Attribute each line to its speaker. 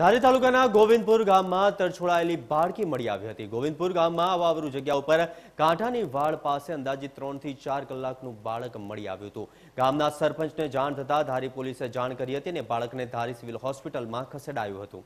Speaker 1: ધારી તાલુકાના ગોવિંદપુર ગામમાં તરછોડાયેલી બાળકી મળી આવી હતી ગોવિંદપુર ગામમાં અવાવરુ જગ્યા ઉપર કાંઠાની વાડ પાસે અંદાજે થી ચાર કલાકનું બાળક મળી આવ્યું હતું ગામના સરપંચને જાણ થતા ધારી પોલીસે જાણ કરી હતી અને બાળકને ધારી સિવિલ હોસ્પિટલમાં ખસેડાયું હતું